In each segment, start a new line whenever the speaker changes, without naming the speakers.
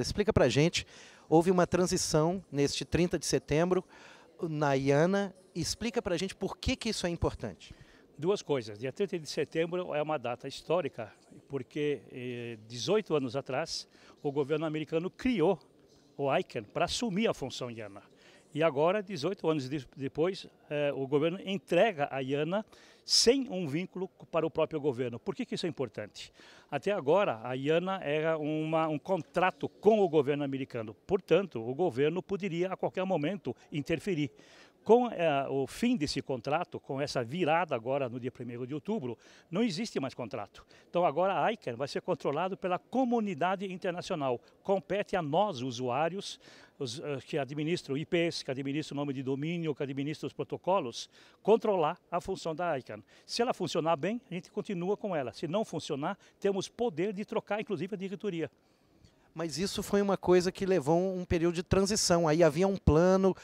Explica para a gente, houve uma transição neste 30 de setembro na IANA, explica para a gente por que, que isso é importante.
Duas coisas, dia 30 de setembro é uma data histórica, porque eh, 18 anos atrás o governo americano criou o ICANN para assumir a função IANA. E agora, 18 anos depois, eh, o governo entrega a IANA sem um vínculo para o próprio governo. Por que, que isso é importante? Até agora, a IANA era uma, um contrato com o governo americano. Portanto, o governo poderia, a qualquer momento, interferir. Com eh, o fim desse contrato, com essa virada agora no dia 1 de outubro, não existe mais contrato. Então agora a ICANN vai ser controlado pela comunidade internacional. Compete a nós, usuários, os, eh, que administram IPs, que administram o nome de domínio, que administram os protocolos, controlar a função da ICANN. Se ela funcionar bem, a gente continua com ela. Se não funcionar, temos poder de trocar, inclusive, a diretoria mas
isso foi uma coisa que levou um período de transição. Aí havia um plano.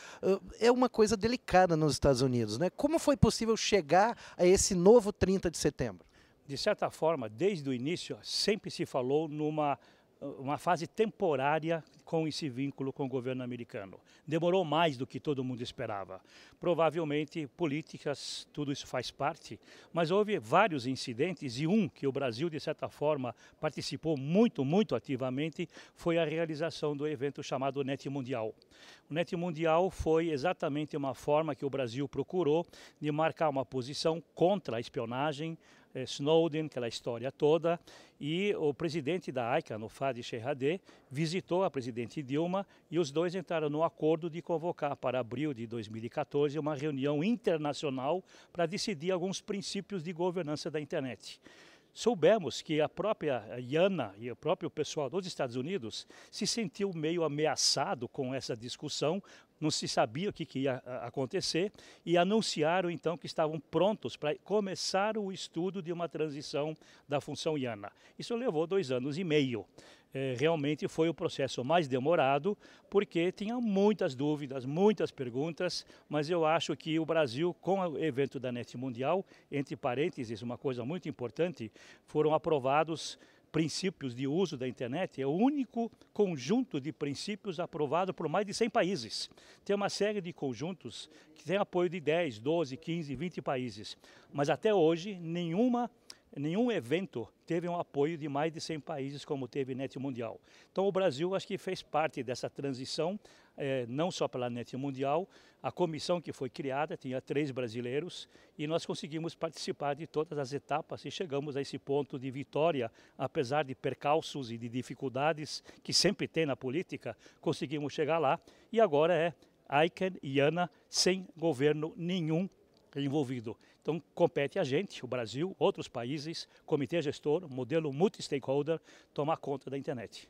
É uma coisa delicada nos Estados Unidos. Né? Como foi possível chegar a esse novo 30 de setembro?
De certa forma, desde o início, sempre se falou numa uma fase temporária com esse vínculo com o governo americano. Demorou mais do que todo mundo esperava. Provavelmente políticas, tudo isso faz parte, mas houve vários incidentes e um que o Brasil, de certa forma, participou muito, muito ativamente foi a realização do evento chamado NET Mundial. O NET Mundial foi exatamente uma forma que o Brasil procurou de marcar uma posição contra a espionagem, eh, Snowden, aquela história toda, e o presidente da ICAN, o FAD Shehadeh, visitou a presidente Dilma e os dois entraram no acordo de convocar para abril de 2014 uma reunião internacional para decidir alguns princípios de governança da internet soubemos que a própria Yana e o próprio pessoal dos Estados Unidos se sentiu meio ameaçado com essa discussão, não se sabia o que, que ia acontecer, e anunciaram então que estavam prontos para começar o estudo de uma transição da função iana. Isso levou dois anos e meio. É, realmente foi o processo mais demorado, porque tinha muitas dúvidas, muitas perguntas, mas eu acho que o Brasil, com o evento da NET Mundial, entre parênteses, uma coisa muito importante, foram aprovados princípios de uso da internet é o único conjunto de princípios aprovado por mais de 100 países. Tem uma série de conjuntos que tem apoio de 10, 12, 15, 20 países, mas até hoje nenhuma nenhum evento teve um apoio de mais de 100 países como teve NET Mundial. Então o Brasil acho que fez parte dessa transição, eh, não só pela NET Mundial, a comissão que foi criada tinha três brasileiros e nós conseguimos participar de todas as etapas e chegamos a esse ponto de vitória, apesar de percalços e de dificuldades que sempre tem na política, conseguimos chegar lá e agora é ICANN e ANA sem governo nenhum envolvido. Então, compete a gente, o Brasil, outros países, comitê gestor, modelo multi-stakeholder, tomar conta da internet.